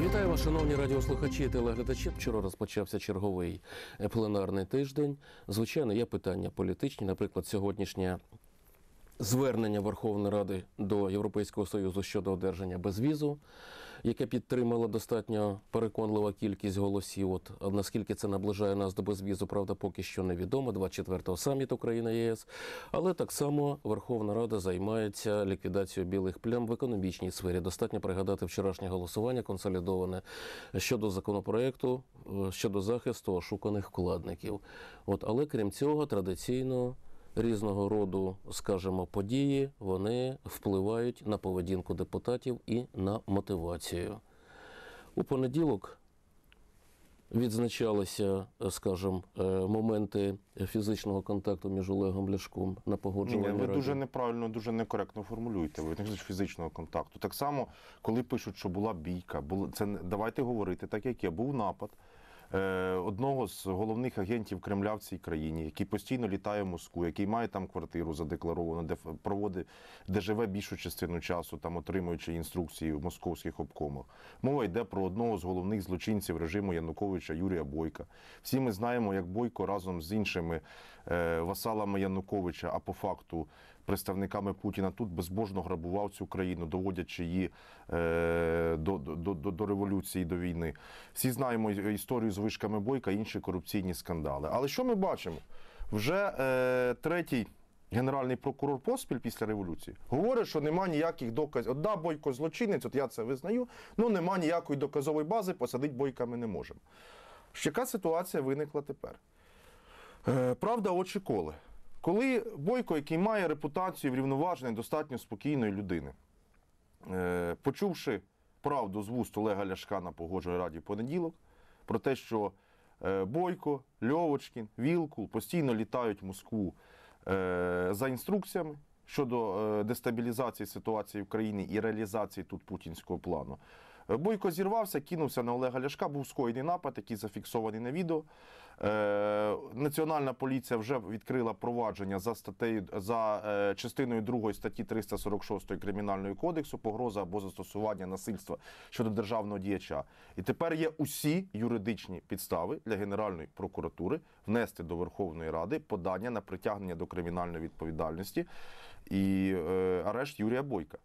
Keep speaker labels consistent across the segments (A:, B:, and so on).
A: Вітаю вас, шановні радіослухачі і телеглядачі. Вчора розпочався черговий пленарний тиждень. Звичайно, є питання політичні, наприклад, сьогоднішнє звернення Верховної Ради до Європейського Союзу щодо одержання безвізу яке підтримала достатньо переконлива кількість голосів. От наскільки це наближає нас до безвізу, правда, поки що невідомо. 24-го саміту країна ЄС, але так само Верховна Рада займається ліквідацією білих плям в економічній сфері. Достатньо пригадати вчорашнє голосування консолідоване щодо законопроекту е, щодо захисту ошуканих вкладників. От, але крім цього, традиційно різного роду, скажімо, події вони впливають на поведінку депутатів і на мотивацію. У понеділок відзначалися, е, скажімо, е, моменти фізичного контакту між Олегом Ляшком на погодження. Ні, Ви раді. дуже
B: неправильно, дуже некоректно формулюєте. Ви не фізичного контакту. Так само, коли пишуть, що була бійка, було це давайте говорити, так як є, був напад. Е, одного з головних агентів Кремля в цій країні, який постійно літає в Москву, який має там квартиру задекларовану, де проводить, де живе більшу частину часу, там отримуючи інструкції в московських обкомах. Мова йде про одного з головних злочинців режиму Януковича Юрія Бойка. Всі ми знаємо, як Бойко разом з іншими е, васалами Януковича, а по факту представниками Путіна тут безбожно грабував цю країну, доводячи її е, до, до, до, до революції, до війни. Всі знаємо історію з вишками бойка, інші корупційні скандали. Але що ми бачимо? Вже е, третій. Генеральний прокурор поспіль після революції говорить, що нема ніяких доказів. От да, бойко злочинець, от я це визнаю, ну нема ніякої доказової бази, посадити бойка ми не можемо. Яка ситуація виникла тепер? Е, правда, очі коле. Коли Бойко, який має репутацію врівноваженої, достатньо спокійної людини, е, почувши правду з вуст Олега Ляшка на погоджувальній раді понеділок, про те, що е, Бойко, Льовочкін, Вілкул постійно літають в Москву е, за інструкціями щодо дестабілізації ситуації в країні і реалізації тут путінського плану. Е, Бойко зірвався, кинувся на Олега Ляшка, був скоєний напад, який зафіксований на відео. Е, Національна поліція вже відкрила провадження за статтею за е, частиною 2 статті 346 Кримінального кодексу погроза або застосування насильства щодо державного діяча. І тепер є усі юридичні підстави для Генеральної прокуратури внести до Верховної Ради подання на притягнення до кримінальної відповідальності і е, арешт Юрія Бойка.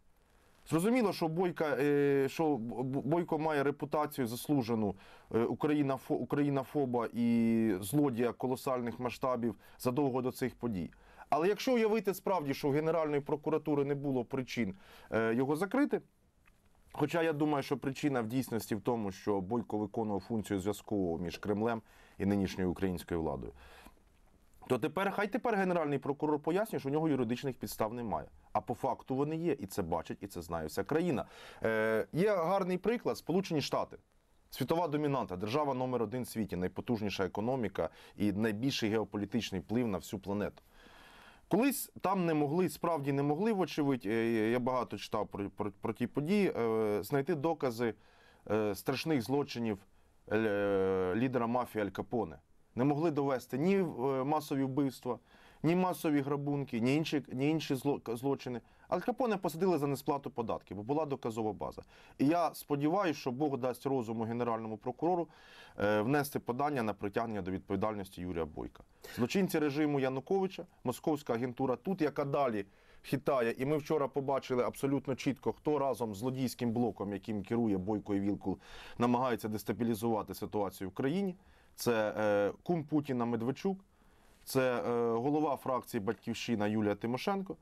B: Зрозуміло, що Бойка е, що Бойко має репутацію заслужену е, Україна Україна, ФОБА і злодія колосальних масштабів задовго до цих подій. Але якщо уявити справді, що у Генеральної прокуратури не було причин е, його закрити. Хоча я думаю, що причина в дійсності в тому, що Бойко виконував функцію зв'язку між Кремлем і нинішньою українською владою. То тепер хай тепер Генеральний прокурор пояснює, що у нього юридичних підстав немає. А по факту вони є, і це бачить, і це знає вся країна. Е, Є гарний приклад Сполучені Штати. Світова домінанта, держава номер один в світі, найпотужніша економіка і найбільший геополітичний вплив на всю планету. Колись там не могли, справді не могли, вочевидь, е, я багато читав про про, про ті події, е, знайти докази е, страшних злочинів е, лідера мафії Аль Капоне не могли довести ні е, масові вбивства, ні масові грабунки, ні інші ні інші злочини. Але Капоне посадили за несплату податків, бо була доказова база. І я сподіваюся, що Бог дасть розуму генеральному прокурору е, внести подання на притягнення до відповідальності Юрія Бойка. Злочинці режиму Януковича, московська агентура тут, яка далі хитає, і ми вчора побачили абсолютно чітко, хто разом з злодійським блоком, яким керує Бойко і Вілкул, намагається дестабілізувати ситуацію в країні це е, кум Путіна Медведчук, це е, голова фракції Батьківщина Юлія Тимошенко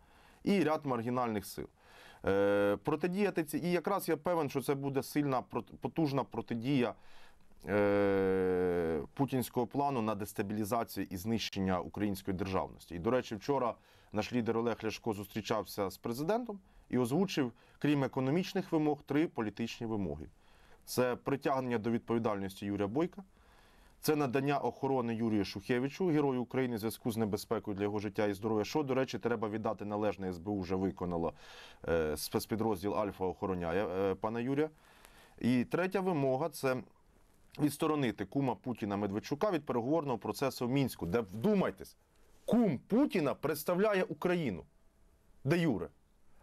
B: і ряд маргінальних сил. Е, протидіяти ці, і якраз я певен, що це буде сильна потужна протидія путінського плану на дестабілізацію і знищення української державності. І, до речі, вчора наш лідер Олег Ляшко зустрічався з президентом і озвучив, крім економічних вимог, три політичні вимоги: це притягнення до відповідальності Юрія Бойка. Це надання охорони Юрію Шухевичу, герою України, в зв'язку з небезпекою для його життя і здоров'я. Що, до речі, треба віддати належне СБУ вже виконало е, спецпідрозділ Альфа охороняє е, пана Юрія. І третя вимога це. Відсторонити кума Путіна Медведчука від переговорного процесу в мінську, де вдумайтесь, кум Путіна представляє Україну де Юре.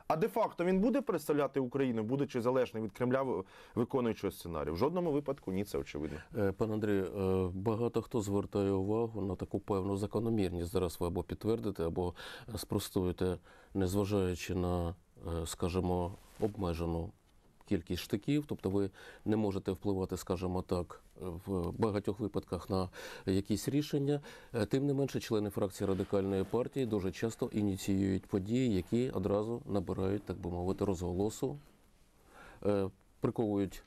B: А де-факто він буде представляти Україну, будучи залежним від Кремля виконуючого сценарію? В жодному випадку ні, це очевидно.
A: Е, Пане Андрію, е, багато хто звертає увагу на таку певну закономірність. Зараз ви або підтвердите, або спростуєте, незважаючи на, е, скажімо, обмежену кількість штиків, тобто ви не можете впливати, скажімо так, в багатьох випадках на якісь рішення. Е, тим не менше, члени фракції радикальної партії дуже часто ініціюють події, які одразу набирають, так би мовити, розголосу, е, приковують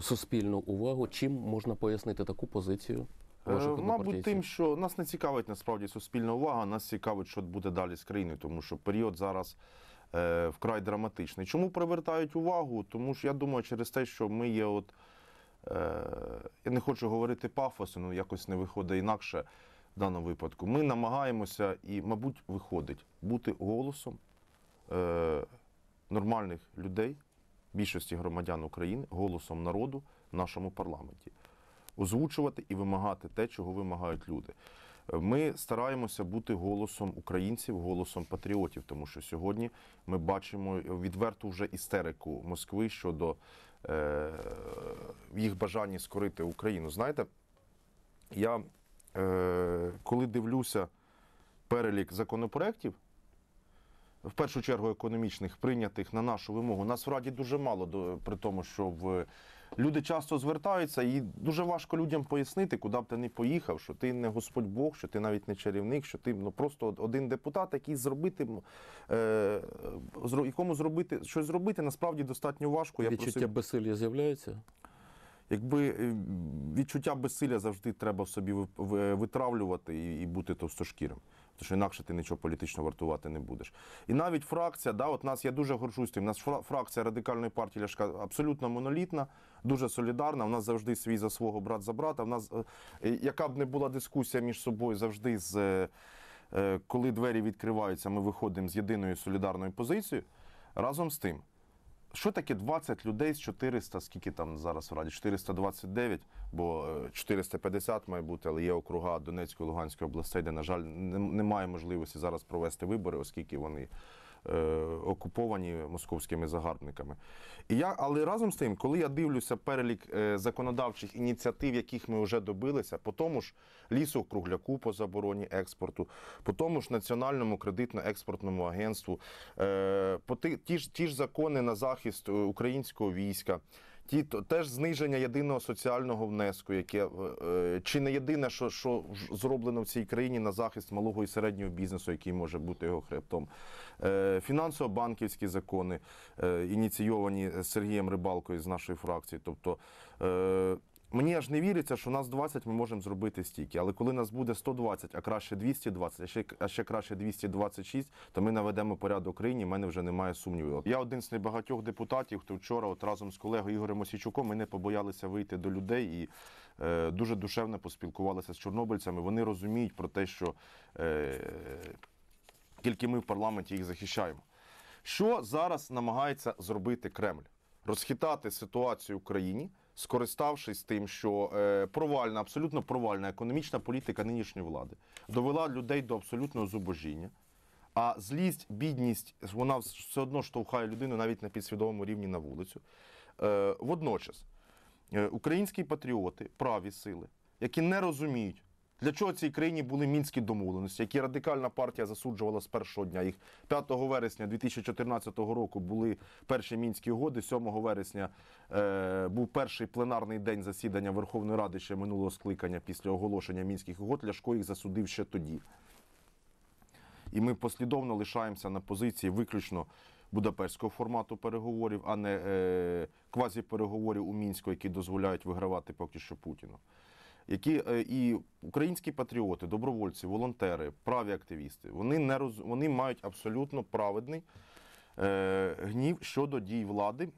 A: суспільну увагу. Чим можна пояснити таку позицію? Е, мабуть, тим,
B: що нас не цікавить насправді суспільна увага, нас цікавить, що буде далі з країною, тому що період зараз. Е, вкрай драматичний. Чому привертають увагу? Тому що я думаю, через те, що ми є, от е, я не хочу говорити пафосно, але ну, якось не виходить інакше в даному випадку. Ми намагаємося і, мабуть, виходить бути голосом е, нормальних людей, більшості громадян України, голосом народу в нашому парламенті. Озвучувати і вимагати те, чого вимагають люди. Ми стараємося бути голосом українців, голосом патріотів, тому що сьогодні ми бачимо відверту вже істерику Москви щодо е, їх бажання скорити Україну. Знаєте, я е, коли дивлюся перелік законопроєктів, в першу чергу економічних прийнятих на нашу вимогу. Нас в Раді дуже мало, до при тому, що в люди часто звертаються, і дуже важко людям пояснити, куди б ти не поїхав, що ти не Господь Бог, що ти навіть не чарівник, що ти ну просто один депутат, який зробити е, якому зробити щось зробити, насправді достатньо важко. Я Відчуття просив...
A: безсилля з'являється.
B: Якби е, відчуття безсилля завжди треба собі е, витравлювати і бути товстошкірим. Тому що інакше ти нічого політично вартувати не будеш. І навіть фракція, да, от нас я дуже горжусь тим, нас фракція радикальної партії Ляшка абсолютно монолітна дуже солідарна. У нас завжди свій за свого брат за брата. У нас е, е, яка б не була дискусія між собою, завжди з е, коли двері відкриваються, ми виходимо з єдиною солідарною позицією. Разом з тим, що таке 20 людей з 400, скільки там зараз в раді? 429, бо 450 має бути, але є округа Донецької Луганської областей, де, на жаль, немає можливості зараз провести вибори, оскільки вони е, окуповані московськими загарбниками. І я, Але разом з тим, коли я дивлюся перелік е, законодавчих ініціатив, яких ми вже добилися, по тому ж лісу кругляку по забороні експорту, по тому ж національному кредитно-експортному агентству, е, по ті, ті ж ті ж закони на захист е, українського війська ті теж зниження єдиного соціального внеску, яке е, е, чи не єдине, що що зроблено в цій країні на захист малого і середнього бізнесу, який може бути його хребтом, е, фінансово-банківські закони ініційовані Сергієм Рибалкою з нашої фракції, тобто. Мені аж не віриться, що нас 20 ми можемо зробити стільки. Але коли нас буде 120, а краще 220, а ще, а ще краще 226, то ми наведемо порядок країні. в мене вже немає сумнівів. Я один з небагатьох депутатів, хто вчора от разом з колегою Ігорем Осічуком ми не побоялися вийти до людей і е, дуже душевно поспілкувалися з чорнобильцями. Вони розуміють про те, що е, тільки ми в парламенті їх захищаємо. Що зараз намагається зробити Кремль? Розхитати ситуацію в країні скориставшись тим, що е, провальна, абсолютно провальна економічна політика нинішньої влади довела людей до абсолютного зубожіння. А злість, бідність, вона все одно штовхає людину навіть на підсвідомому рівні на вулицю. Е, водночас, е, українські патріоти, праві сили, які не розуміють для чого цій країні були мінські домовленості, які радикальна партія засуджувала з першого дня? Їх 5 вересня 2014 року були перші мінські угоди. 7 вересня е, був перший пленарний день засідання Верховної Ради ще минулого скликання після оголошення мінських угод. Ляшко їх засудив ще тоді. І ми послідовно лишаємося на позиції виключно будапештського формату переговорів, а не е, переговорів у мінську, які дозволяють вигравати поки що Путіну які е, і українські патріоти, добровольці, волонтери, праві активісти, вони не роз... вони мають абсолютно праведний е, гнів щодо дій влади,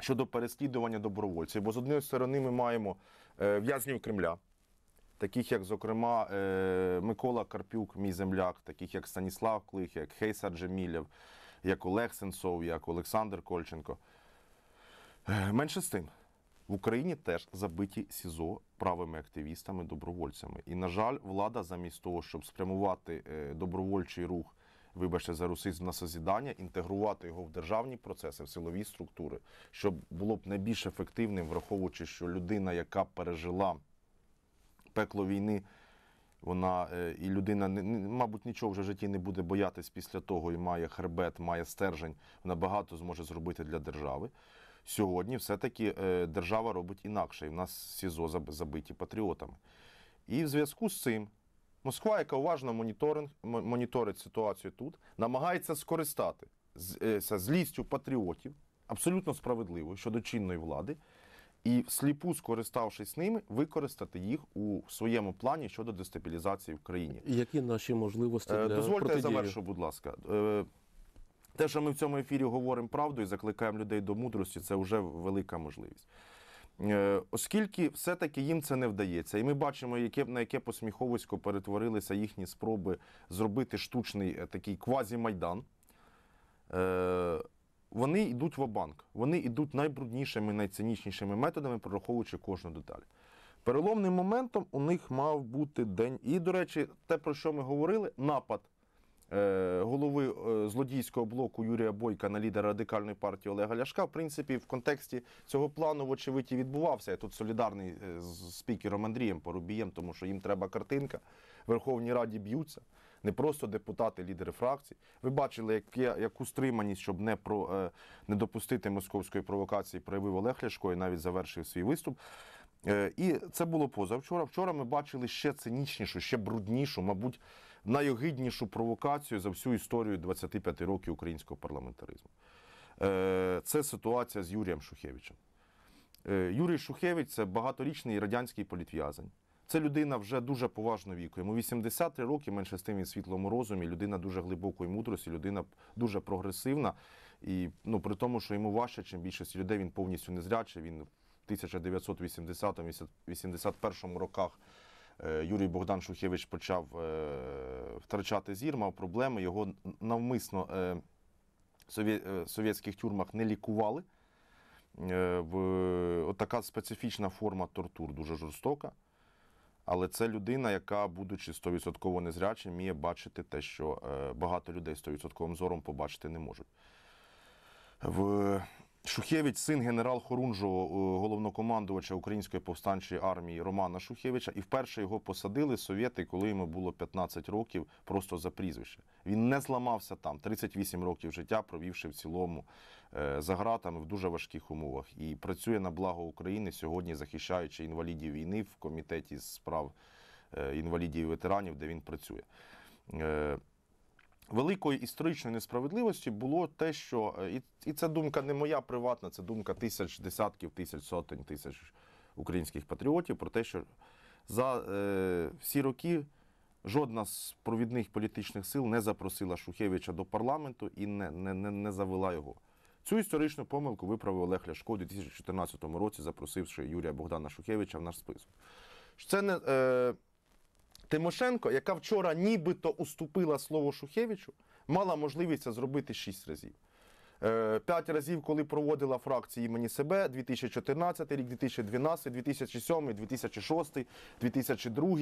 B: щодо переслідування добровольців. Бо з однієї сторони ми маємо е, в'язнів Кремля. Таких, як, зокрема, е, Микола Карпюк, мій земляк, таких як Станіслав Клих, як Хейса Джемілєв, як Олег Сенцов, як Олександр Кольченко. Менше з тим, в Україні теж забиті СІЗО правими активістами, добровольцями. І, на жаль, влада замість того, щоб спрямувати е, добровольчий рух, вибачте, за русизм на созідання, інтегрувати його в державні процеси, в силові структури, щоб було б найбільш ефективним, враховуючи, що людина, яка пережила пекло війни. Вона е, і людина мабуть нічого вже в житті не буде боятись після того, і має хребет, має стержень. Вона багато зможе зробити для держави сьогодні все-таки е, держава робить інакше. І в нас СІЗО забиті патріотами. І в зв'язку з цим Москва, яка уважно моніторить ситуацію тут, намагається скористатися е, злістю патріотів, абсолютно справедливо щодо чинної влади. І сліпу, скориставшись ними, використати їх у своєму плані щодо дестабілізації в країні.
A: Які наші можливості е, для Дозвольте, протидії? я завершу,
B: будь ласка. Те, що ми в цьому ефірі говоримо правду і закликаємо людей до мудрості, це вже велика можливість. Е, оскільки все-таки їм це не вдається, і ми бачимо, яке на яке посміховисько перетворилися їхні спроби зробити штучний е, такий квазі-майдан, е, вони йдуть в банк вони йдуть найбруднішими, найцинічнішими методами, прораховуючи кожну деталь. Переломним моментом у них мав бути день. І, до речі, те, про що ми говорили, напад Е, голови е, злодійського блоку Юрія Бойка на лідера радикальної партії Олега Ляшка, в принципі, в контексті цього плану, вочевидь, і відбувався. Я тут солідарний е, з спікером Андрієм Порубієм, тому що їм треба картинка. В Верховній Раді б'ються. Не просто депутати, лідери фракцій. Ви бачили, як, яку стриманість, щоб не про не допустити московської провокації, проявив Олег Ляшко і навіть завершив свій виступ. І це було позавчора. Вчора ми бачили ще цинічнішу, ще бруднішу, мабуть, найогиднішу провокацію за всю історію 25 років українського парламентаризму. Е, це ситуація з Юрієм Шухевичем. Е, Юрій Шухевич це багаторічний радянський політв'язень. Це людина вже дуже поважно віку. Йому 83 роки, менше з тим він світлому розумі, людина дуже глибокої мудрості, людина дуже прогресивна. І ну, при тому, що йому важче, чим більшість людей, він повністю незрячий. Він в 1980-81 роках Е, Юрій Богдан Шухевич почав е, втрачати зір, мав проблеми. Його навмисно е, в совєтських тюрмах не лікували. От така специфічна форма тортур, дуже жорстока. Але це людина, яка, будучи 100% незрячим, вміє бачити те, що багато людей 100% зором побачити не можуть. В Шухевич, син генерал Хорунжого, е, головнокомандувача Української повстанчої армії Романа Шухевича, і вперше його посадили совєти, коли йому було 15 років, просто за прізвище. Він не зламався там 38 років життя, провівши в цілому е, за гратами в дуже важких умовах. І працює на благо України сьогодні, захищаючи інвалідів війни в комітеті з справ е, інвалідів і ветеранів, де він працює. Великої історичної несправедливості було те, що е, і, і це думка не моя приватна, це думка тисяч десятків, тисяч сотень, тисяч українських патріотів про те, що за е, всі роки жодна з провідних політичних сил не запросила Шухевича до парламенту і не, не, не, не завела його. Цю історичну помилку виправив Олег Ляшко у 2014 році, запросивши Юрія Богдана Шухевича в наш список. Це не. Е, Тимошенко, яка вчора нібито уступила слово Шухевичу, мала можливість це зробити шість разів. Е, п'ять разів, коли проводила фракції імені себе, 2014 рік, 2012, 2007, 2006, 2002.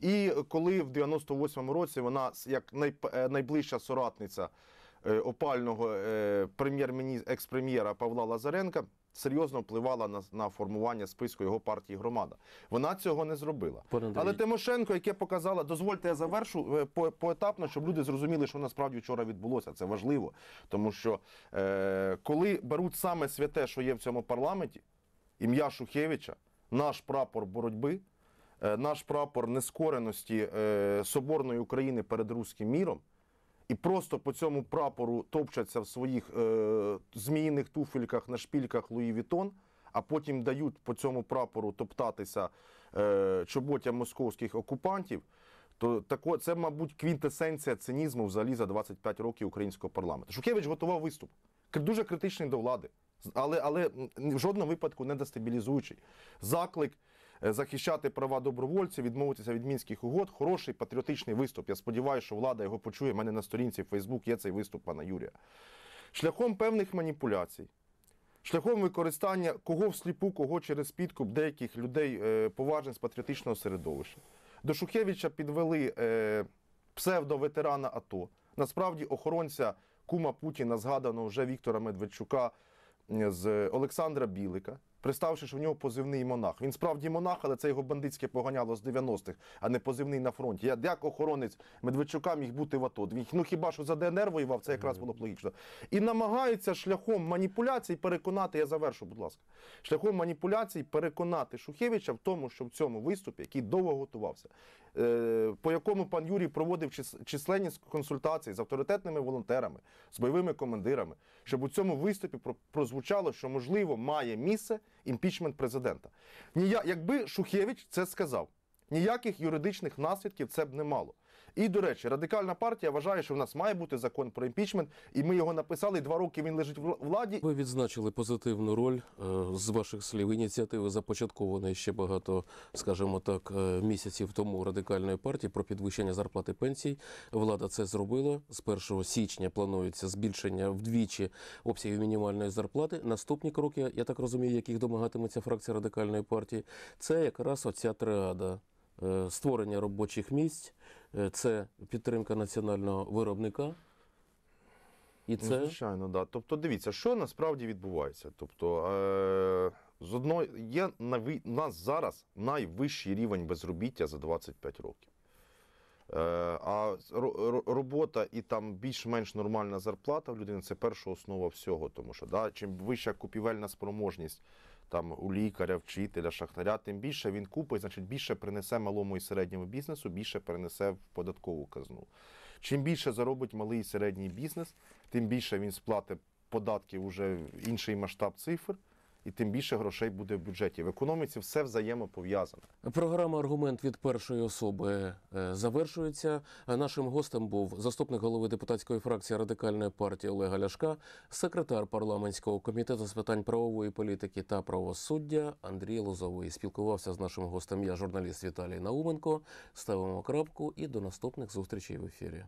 B: І коли в 98-му році вона, як е, найближча соратниця е, опального прем'єр-міністра екс-прем'єра Павла Лазаренка, серйозно впливала на на формування списку його партії громада. Вона цього не зробила. Понадаві. Але Тимошенко, яке показала, дозвольте, я завершу е, по, поетапно, щоб люди зрозуміли, що насправді вчора відбулося. Це важливо, тому що е, коли беруть саме святе, що є в цьому парламенті, ім'я Шухевича, наш прапор боротьби. Е, наш прапор нескореності е, соборної України перед руським міром і просто по цьому прапору топчаться в своїх е, зміїних туфельках на шпільках Луї Вітон, а потім дають по цьому прапору топтатися е, чоботям московських окупантів. То тако, це, мабуть, квінтесенція цинізму взагалі за 25 років українського парламенту. Шукевич готував виступ, дуже критичний до влади, але але в жодному випадку не дестабілізуючий. Заклик Е, захищати права добровольців, відмовитися від мінських угод. Хороший патріотичний виступ. Я сподіваюся, що влада його почує. У мене на сторінці Фейсбук є цей виступ пана Юрія. Шляхом певних маніпуляцій. Шляхом використання кого всліпу, кого через підкуп деяких людей е, поважних з патріотичного середовища. До Шухевича підвели е, псевдоветерана АТО, насправді охоронця кума Путіна, згадано вже Віктора Медведчука з Олександра Білика, приставши, що в нього позивний монах. Він справді монах, але це його бандитське поганяло з 90-х, а не позивний на фронті. Я як охоронець Медведчука міг бути в АТО. Ну хіба що за ДНР воював, це якраз було б логічно. І намагається шляхом маніпуляцій переконати. Я завершу, будь ласка, шляхом маніпуляцій переконати Шухевича в тому, що в цьому виступі, який довго готувався. Е, по якому пан Юрій проводив численні консультації з авторитетними волонтерами, з бойовими командирами, щоб у цьому виступі прозвучало, що можливо має місце імпічмент президента. Якби Шухєвич це сказав, ніяких юридичних наслідків це б не мало. І до речі, радикальна партія вважає, що в нас має бути закон про імпічмент, і ми його написали. Два роки він лежить в владі.
A: Ви відзначили позитивну роль е, з ваших слів. Ініціативи започаткованої ще багато, скажімо так, е, місяців тому радикальної партії про підвищення зарплати пенсій. Влада це зробила з 1 січня. Планується збільшення вдвічі обсягів мінімальної зарплати. Наступні кроки, я так розумію, яких домагатиметься фракція радикальної партії, це якраз оця триада. Е, створення робочих місць, Е, це підтримка національного виробника. І ну, це... Ну, звичайно, да. Тобто, дивіться, що насправді відбувається. Тобто, е- з одного є
B: наві... у нас зараз найвищий рівень безробіття за 25 років. Е, А робота і там більш-менш нормальна зарплата в людини це перша основа всього. Тому що да, чим вища купівельна спроможність там у лікаря, вчителя, шахтаря, тим більше він купить, значить більше принесе малому і середньому бізнесу, більше принесе в податкову казну. Чим більше заробить малий і середній бізнес, тим більше він сплатить податків уже інший масштаб цифр і тим більше грошей буде в бюджеті. В
A: економіці все взаємопов'язано. Програма Аргумент від першої особи е, завершується. Е, нашим гостем був заступник голови депутатської фракції радикальної партії Олега Ляшка, секретар парламентського комітету з питань правової політики та правосуддя Андрій Лозовий. Спілкувався з нашим гостем. Я журналіст Віталій Науменко. Ставимо крапку і до наступних зустрічей в ефірі.